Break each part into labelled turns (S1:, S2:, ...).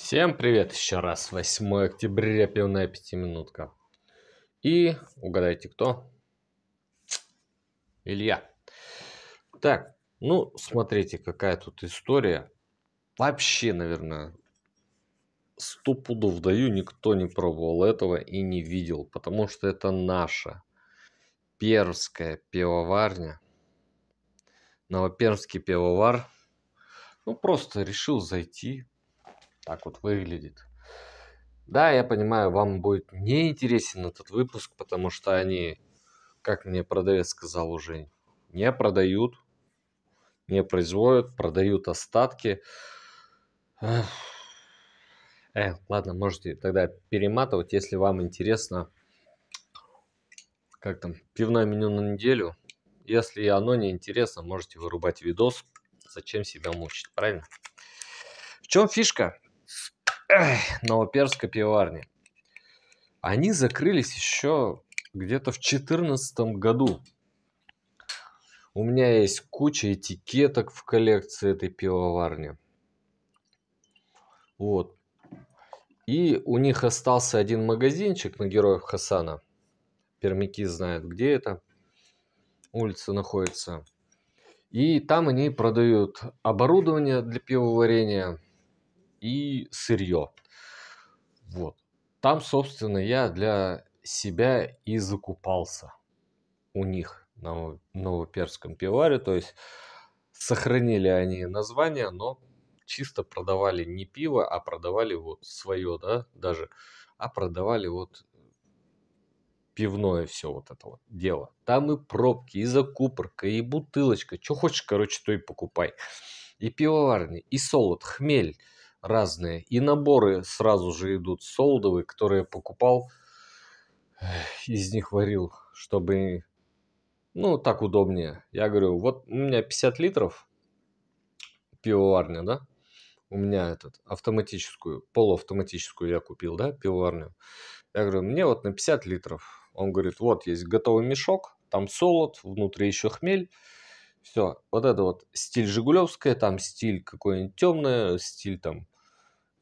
S1: Всем привет еще раз. 8 октября, пивная пятиминутка. И угадайте кто? Илья. Так, ну смотрите, какая тут история. Вообще, наверное, сто пудов даю, никто не пробовал этого и не видел, потому что это наша пермская пивоварня. Новопермский пивовар. Ну, просто решил зайти, так вот выглядит. Да, я понимаю, вам будет неинтересен этот выпуск, потому что они, как мне продавец сказал уже, не продают, не производят, продают остатки. э, ладно, можете тогда перематывать, если вам интересно, как там, пивное меню на неделю. Если оно не интересно, можете вырубать видос. Зачем себя мучить, правильно? В чем фишка? Новоперской пивоварни. Они закрылись еще где-то в 2014 году. У меня есть куча этикеток в коллекции этой пивоварни. Вот. И у них остался один магазинчик на Героев Хасана. Пермяки знают, где это. Улица находится. И там они продают оборудование для пивоварения – и сырье. Вот. Там, собственно, я для себя и закупался у них на новоперском пиваре. То есть сохранили они название, но чисто продавали не пиво, а продавали вот свое, да, даже, а продавали вот пивное все вот это вот дело. Там и пробки, и закупорка, и бутылочка. Что хочешь, короче, то и покупай. И пивоварни, и солод, хмель, разные. И наборы сразу же идут солдовые, которые покупал, из них варил, чтобы, ну, так удобнее. Я говорю, вот у меня 50 литров пивоварня, да, у меня этот автоматическую, полуавтоматическую я купил, да, пивоварню. Я говорю, мне вот на 50 литров. Он говорит, вот есть готовый мешок, там солод, внутри еще хмель. Все, вот это вот стиль Жигулевская, там стиль какой-нибудь темный, стиль там,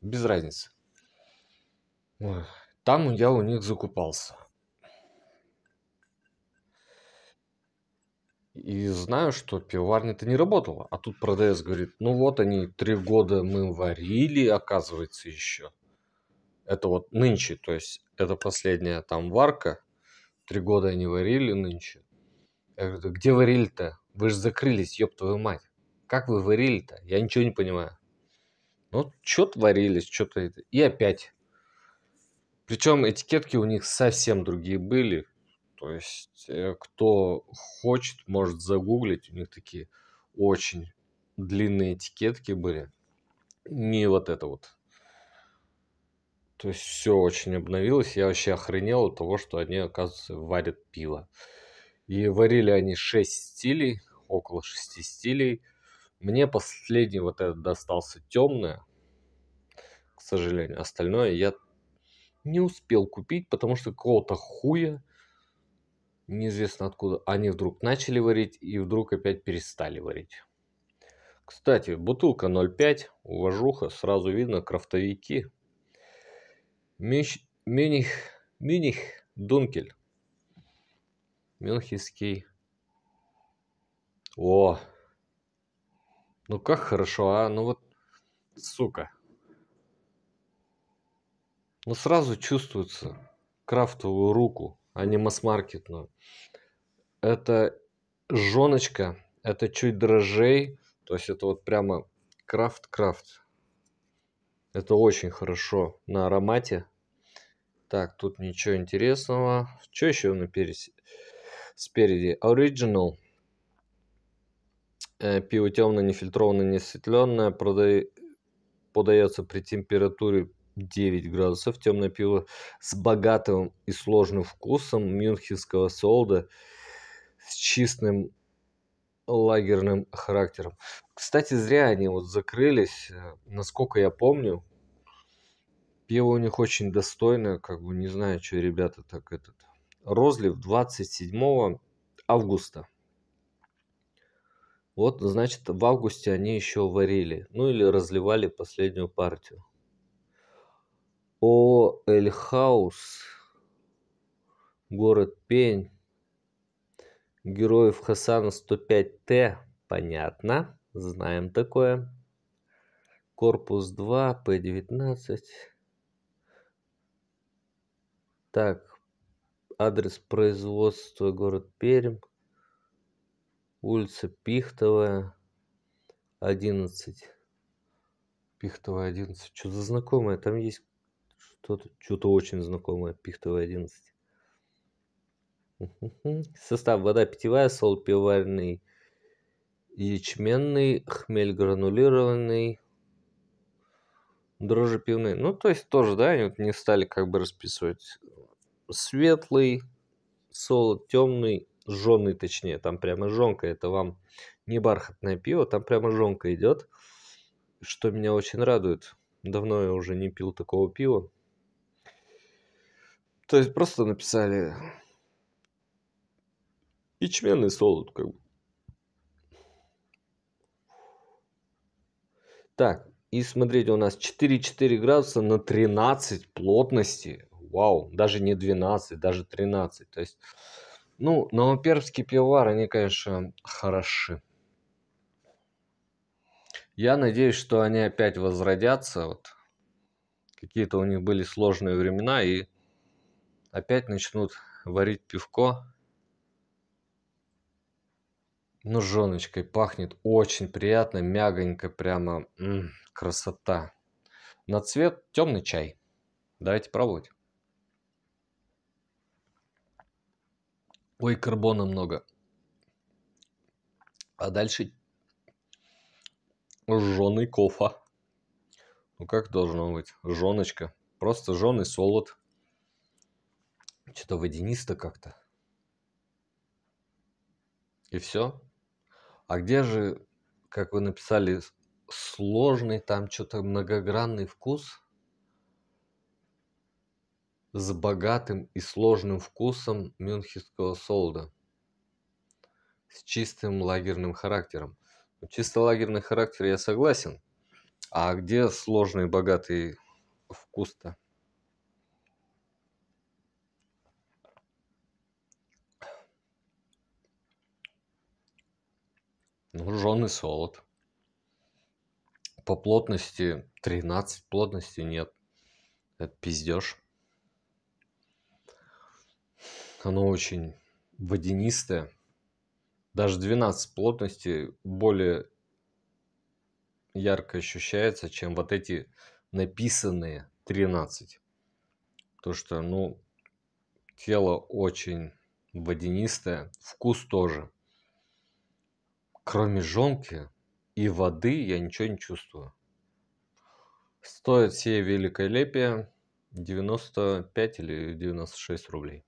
S1: без разницы. Там я у них закупался. И знаю, что пивоварня-то не работала. А тут продавец говорит, ну вот они, три года мы варили, оказывается, еще. Это вот нынче, то есть это последняя там варка. Три года они варили нынче. Я говорю, где варили-то? Вы же закрылись, ёб твою мать. Как вы варили-то? Я ничего не понимаю. Ну, что-то варились, что-то... это. И опять. Причем этикетки у них совсем другие были. То есть, э, кто хочет, может загуглить. У них такие очень длинные этикетки были. Не вот это вот. То есть все очень обновилось. Я вообще охренел от того, что они, оказывается, варят пиво. И варили они 6 стилей, около 6 стилей. Мне последний вот этот достался темное, к сожалению. Остальное я не успел купить, потому что какого-то хуя, неизвестно откуда, они вдруг начали варить и вдруг опять перестали варить. Кстати, бутылка 0,5, уважуха, сразу видно, крафтовики. Мюнх, Мюних, Дункель. Мюнхенский. О! Ну как хорошо, а? Ну вот, сука. Ну сразу чувствуется крафтовую руку, а не масс-маркетную. Это жоночка, это чуть дрожжей, то есть это вот прямо крафт-крафт. Это очень хорошо на аромате. Так, тут ничего интересного. Что еще на пересе? спереди. Original. Э, пиво темное, нефильтрованное, не осветленное. Прода... Подается при температуре 9 градусов. Темное пиво с богатым и сложным вкусом мюнхенского солда с чистым лагерным характером. Кстати, зря они вот закрылись. Э, насколько я помню, пиво у них очень достойное. Как бы не знаю, что ребята так этот розлив 27 августа. Вот, значит, в августе они еще варили, ну или разливали последнюю партию. О, Эльхаус, город Пень, героев Хасана 105Т, понятно, знаем такое. Корпус 2, П-19. Так, адрес производства город пермь улица пихтовая одиннадцать пихтовая одиннадцать что за знакомое там есть что-то что-то очень знакомое пихтовая одиннадцать состав вода питьевая сол пиварный ячменный хмель гранулированный дрожжи пивные. Ну, то есть тоже, да, они вот не стали как бы расписывать светлый солод, темный, жженый точнее. Там прямо жонка, это вам не бархатное пиво, там прямо жонка идет, что меня очень радует. Давно я уже не пил такого пива. То есть просто написали ячменный солод, как бы. Так, и смотрите, у нас 4,4 градуса на 13 плотности вау, даже не 12, даже 13. То есть, ну, новоперские пивовары, они, конечно, хороши. Я надеюсь, что они опять возродятся. Вот. Какие-то у них были сложные времена и опять начнут варить пивко. Ну, жёночкой пахнет очень приятно, мягонько, прямо м-м, красота. На цвет темный чай. Давайте пробовать. Ой, карбона много. А дальше жженый кофа. Ну как должно быть? Жоночка. Просто жженый солод. Что-то водянисто как-то. И все. А где же, как вы написали, сложный там что-то многогранный вкус? с богатым и сложным вкусом мюнхенского солда, с чистым лагерным характером. Ну, чисто лагерный характер я согласен, а где сложный богатый вкус-то? Ну, жженый солод. По плотности 13, плотности нет. Это пиздеж. Оно очень водянистое. Даже 12 плотности более ярко ощущается, чем вот эти написанные 13. То, что, ну, тело очень водянистое, вкус тоже. Кроме жонки и воды я ничего не чувствую. Стоит все великолепие 95 или 96 рублей.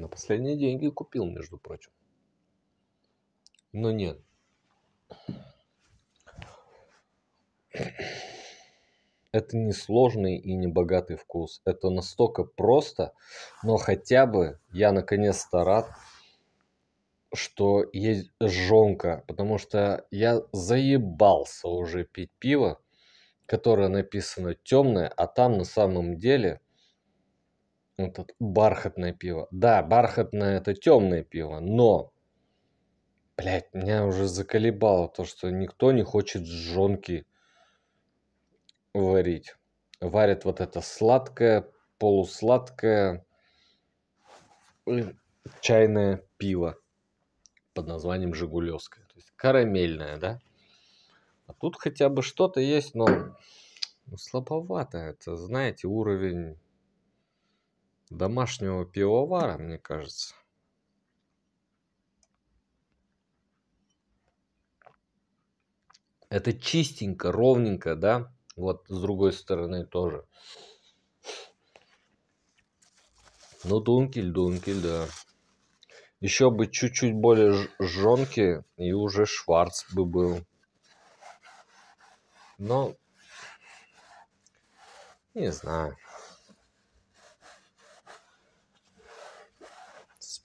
S1: На последние деньги купил, между прочим. Но нет. Это не сложный и не богатый вкус. Это настолько просто, но хотя бы я наконец-то рад, что есть жонка, потому что я заебался уже пить пиво, которое написано темное, а там на самом деле это бархатное пиво. Да, бархатное это темное пиво, но, блядь, меня уже заколебало то, что никто не хочет жонки варить. Варят вот это сладкое, полусладкое чайное пиво под названием Жигулевское. То есть карамельное, да? А тут хотя бы что-то есть, но ну, слабовато. Это, знаете, уровень домашнего пивовара, мне кажется. Это чистенько, ровненько, да? Вот с другой стороны тоже. Ну, дункель, дункель, да. Еще бы чуть-чуть более жонки, и уже Шварц бы был. Но, не знаю.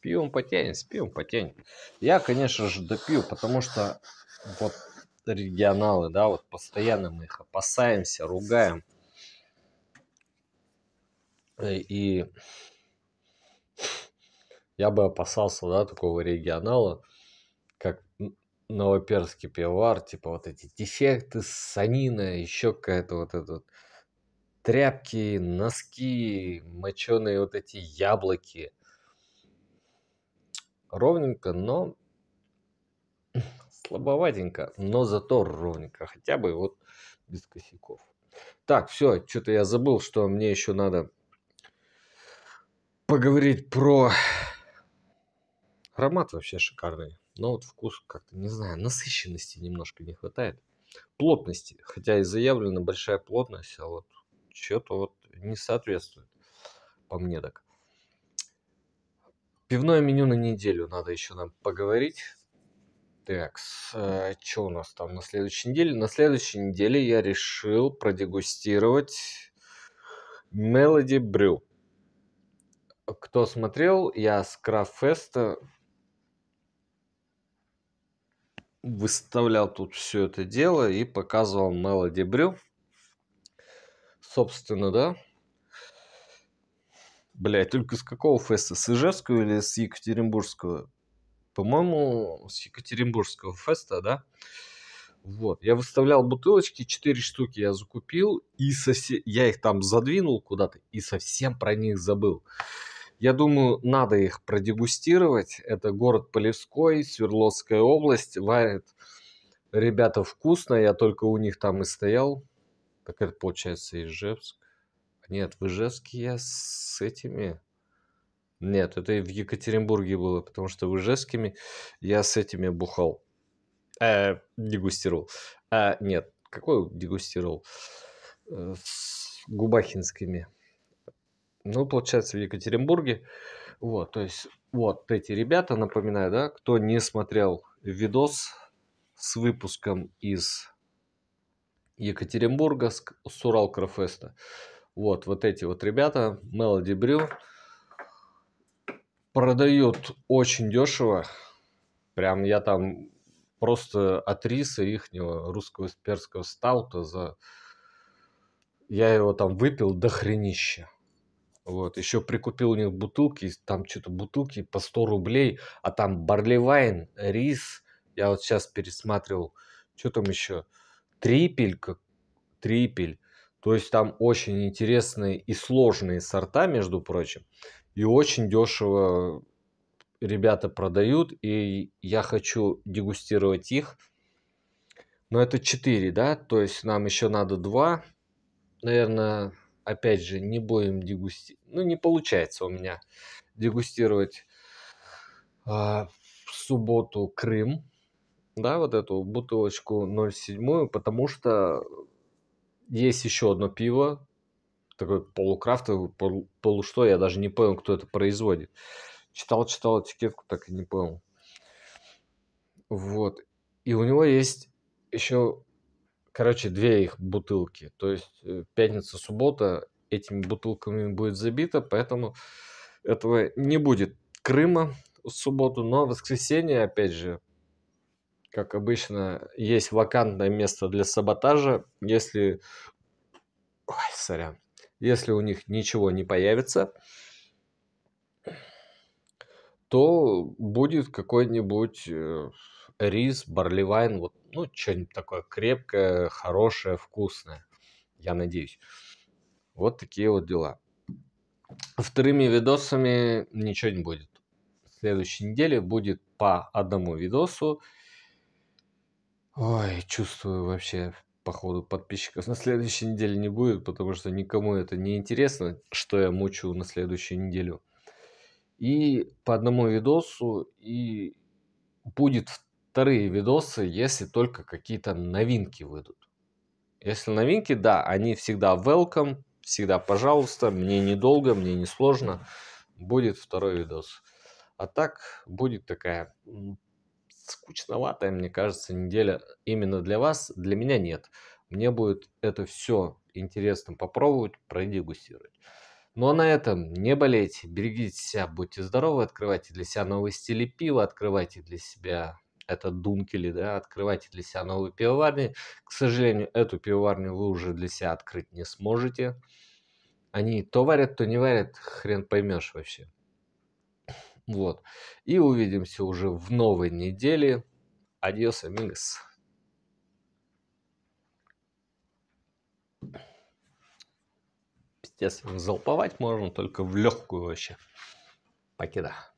S1: пивом потянет, с пивом потянет. Я, конечно же, допью, потому что вот регионалы, да, вот постоянно мы их опасаемся, ругаем. И я бы опасался, да, такого регионала, как новоперский пивовар, типа вот эти дефекты, санина, еще какая-то вот эта вот тряпки, носки, моченые вот эти яблоки – ровненько, но слабоватенько, но зато ровненько, хотя бы вот без косяков. Так, все, что-то я забыл, что мне еще надо поговорить про аромат вообще шикарный. Но вот вкус как-то, не знаю, насыщенности немножко не хватает. Плотности, хотя и заявлена большая плотность, а вот что-то вот не соответствует по мне так. Пивное меню на неделю надо еще нам поговорить. Так, э, что у нас там на следующей неделе? На следующей неделе я решил продегустировать Melody Brew. Кто смотрел, я с Краффеста выставлял тут все это дело и показывал Melody Brew. Собственно, да, Блять, только с какого феста? С Ижевского или с Екатеринбургского? По-моему, с Екатеринбургского феста, да? Вот, я выставлял бутылочки, 4 штуки я закупил, и совсем... я их там задвинул куда-то и совсем про них забыл. Я думаю, надо их продегустировать. Это город Полевской, Свердловская область, варят ребята вкусно, я только у них там и стоял. Так это получается Ижевск. Нет, в Ижевске я с этими... Нет, это и в Екатеринбурге было, потому что в Ижевскими я с этими бухал. Э, дегустировал. А, нет, какой дегустировал? Э, с губахинскими. Ну, получается, в Екатеринбурге. Вот, то есть, вот эти ребята, напоминаю, да, кто не смотрел видос с выпуском из Екатеринбурга, с Урал Крафеста. Вот, вот эти вот ребята, Melody Brew, продают очень дешево. Прям я там просто от риса ихнего русского перского стаута за... Я его там выпил до хренища. Вот, еще прикупил у них бутылки, там что-то бутылки по 100 рублей, а там барлевайн, рис, я вот сейчас пересматривал, что там еще, Трипелька, трипель, то есть там очень интересные и сложные сорта, между прочим, и очень дешево ребята продают, и я хочу дегустировать их. Но это 4, да, то есть нам еще надо 2. Наверное, опять же, не будем дегустировать. Ну, не получается у меня дегустировать э, в субботу Крым, да, вот эту бутылочку 0,7, потому что есть еще одно пиво, такое полукрафтовое, полу, что, я даже не понял, кто это производит. Читал, читал этикетку, так и не понял. Вот. И у него есть еще, короче, две их бутылки. То есть э, пятница, суббота этими бутылками будет забита, поэтому этого не будет. Крыма в субботу, но в воскресенье, опять же, как обычно, есть вакантное место для саботажа, если... Ой, сорян. Если у них ничего не появится, то будет какой-нибудь э, рис, барлевайн, вот, ну, что-нибудь такое крепкое, хорошее, вкусное. Я надеюсь. Вот такие вот дела. Вторыми видосами ничего не будет. В следующей неделе будет по одному видосу. Ой, чувствую вообще, походу, подписчиков на следующей неделе не будет, потому что никому это не интересно, что я мучу на следующую неделю. И по одному видосу, и будет вторые видосы, если только какие-то новинки выйдут. Если новинки, да, они всегда welcome, всегда пожалуйста, мне недолго, мне не сложно, будет второй видос. А так будет такая скучноватая, мне кажется, неделя именно для вас, для меня нет. Мне будет это все интересно попробовать, продегустировать. Ну а на этом не болейте, берегите себя, будьте здоровы, открывайте для себя новые стили пива, открывайте для себя это Дункели, да, открывайте для себя новые пивоварни. К сожалению, эту пивоварню вы уже для себя открыть не сможете. Они то варят, то не варят, хрен поймешь вообще. Вот. И увидимся уже в новой неделе. Адьос, амигос. Пиздец, залповать можно только в легкую вообще. Покида.